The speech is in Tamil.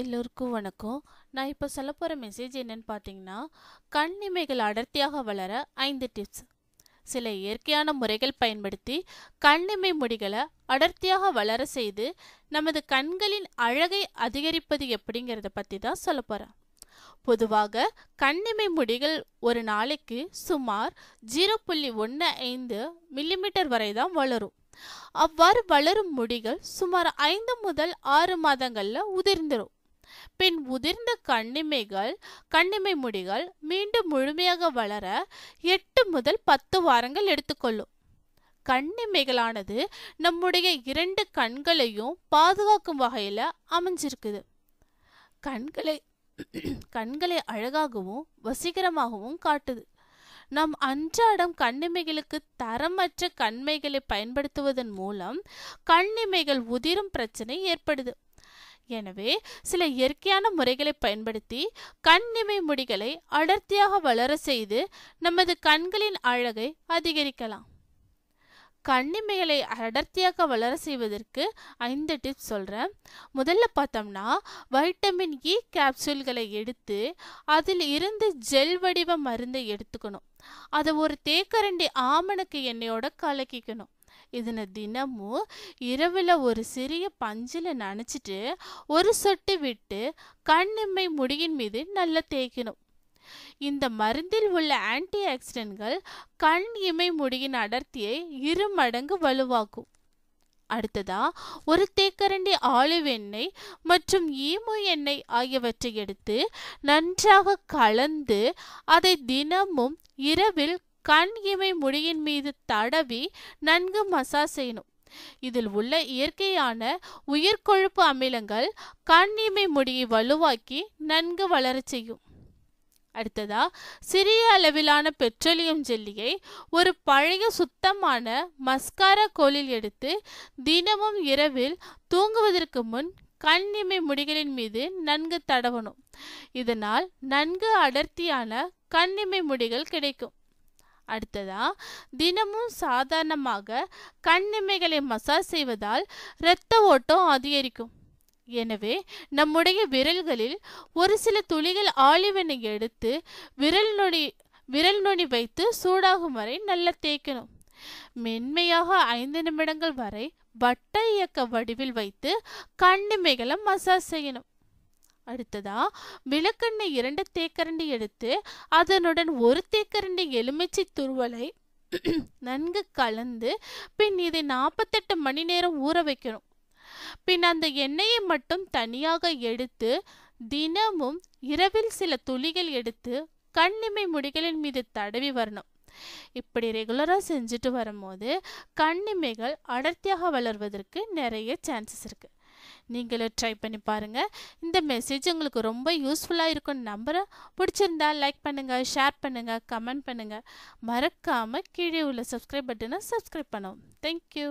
எல்லோருக்கும் வணக்கம் நான் இப்போ சொல்ல போகிற மெசேஜ் என்னன்னு பார்த்தீங்கன்னா கண்ணிமைகள் அடர்த்தியாக வளர ஐந்து டிப்ஸ் சில இயற்கையான முறைகள் பயன்படுத்தி கண்ணிமை முடிகளை அடர்த்தியாக வளர செய்து நமது கண்களின் அழகை அதிகரிப்பது எப்படிங்கிறத பற்றி தான் சொல்ல போகிறேன் பொதுவாக கண்ணிமை முடிகள் ஒரு நாளைக்கு சுமார் ஜீரோ புள்ளி ஒன்று ஐந்து மில்லிமீட்டர் வரை தான் வளரும் அவ்வாறு வளரும் முடிகள் சுமார் ஐந்து முதல் ஆறு மாதங்களில் உதிர்ந்துடும் பின் உதிர்ந்த கண்ணிமைகள் கண்ணிமை முடிகள் மீண்டும் முழுமையாக வளர எட்டு முதல் பத்து வாரங்கள் எடுத்துக்கொள்ளும் கண்ணிமைகளானது நம்முடைய இரண்டு கண்களையும் பாதுகாக்கும் வகையில் அமைஞ்சிருக்குது கண்களை கண்களை அழகாகவும் வசீகரமாகவும் காட்டுது நம் அன்றாடம் கண்ணிமைகளுக்கு தரமற்ற கண்மைகளை பயன்படுத்துவதன் மூலம் கண்ணிமைகள் உதிரும் பிரச்சனை ஏற்படுது எனவே சில இயற்கையான முறைகளை பயன்படுத்தி கண் இமை முடிகளை அடர்த்தியாக வளர செய்து நமது கண்களின் அழகை அதிகரிக்கலாம் கண்ணிமைகளை அடர்த்தியாக வளர செய்வதற்கு ஐந்து டிப்ஸ் சொல்கிறேன் முதல்ல பார்த்தோம்னா வைட்டமின் இ e கேப்சூல்களை எடுத்து அதில் இருந்து ஜெல் வடிவ மருந்தை எடுத்துக்கணும் அதை ஒரு தேக்கரண்டி ஆமணக்கு எண்ணெயோட கலக்கிக்கணும் இதனை தினமும் இரவில் ஒரு சிறிய பஞ்சில் நனைச்சிட்டு ஒரு சொட்டு விட்டு கண்ணிம்மை முடியின் மீது நல்லா தேய்க்கணும் இந்த மருந்தில் உள்ள ஆன்டி ஆக்சிடென்ட்கள் கண் இமை முடியின் அடர்த்தியை இரு மடங்கு வலுவாக்கும் அடுத்ததா ஒரு தேக்கரண்டி ஆலிவ் எண்ணெய் மற்றும் ஈமு எண்ணெய் ஆகியவற்றை எடுத்து நன்றாக கலந்து அதை தினமும் இரவில் கண் இமை முடியின் மீது தடவி நன்கு மசாஜ் செய்யணும் இதில் உள்ள இயற்கையான உயிர்கொழுப்பு அமிலங்கள் கண் இமை முடியை வலுவாக்கி நன்கு வளர செய்யும் அடுத்ததா சிறிய அளவிலான பெட்ரோலியம் ஜெல்லியை ஒரு பழைய சுத்தமான மஸ்காரா கோலில் எடுத்து தினமும் இரவில் தூங்குவதற்கு முன் கண் இமை முடிகளின் மீது நன்கு தடவணும் இதனால் நன்கு அடர்த்தியான கண் இமை முடிகள் கிடைக்கும் அடுத்ததா தினமும் சாதாரணமாக கண்ணிமைகளை மசாஜ் செய்வதால் இரத்த ஓட்டம் அதிகரிக்கும் எனவே நம்முடைய விரல்களில் ஒரு சில துளிகள் ஆலிவனை எடுத்து விரல் நொடி விரல் நொடி வைத்து சூடாகும் வரை நல்லா தேய்க்கணும் மென்மையாக ஐந்து நிமிடங்கள் வரை வட்ட இயக்க வடிவில் வைத்து கண்ணிமைகளை மசாஜ் செய்யணும் அடுத்ததா விளக்கெண்ணெய் இரண்டு தேக்கரண்டி எடுத்து அதனுடன் ஒரு தேக்கரண்டி எலுமிச்சை துருவலை நன்கு கலந்து பின் இதை நாற்பத்தெட்டு மணி நேரம் ஊற வைக்கணும் பின் அந்த எண்ணெயை மட்டும் தனியாக எடுத்து தினமும் இரவில் சில துளிகள் எடுத்து கண்ணிமை முடிகளின் மீது தடவி வரணும் இப்படி ரெகுலராக செஞ்சுட்டு வரும்போது கண்ணிமைகள் அடர்த்தியாக வளர்வதற்கு நிறைய சான்சஸ் இருக்குது நீங்களும் ட்ரை பண்ணி பாருங்கள் இந்த மெசேஜ் உங்களுக்கு ரொம்ப யூஸ்ஃபுல்லாக இருக்கும் நம்புகிறேன் பிடிச்சிருந்தா லைக் பண்ணுங்கள் ஷேர் பண்ணுங்கள் கமெண்ட் பண்ணுங்கள் மறக்காமல் கீழே உள்ள சப்ஸ்கிரைப் பட்டனை சப்ஸ்கிரைப் பண்ணுவோம் தேங்க்யூ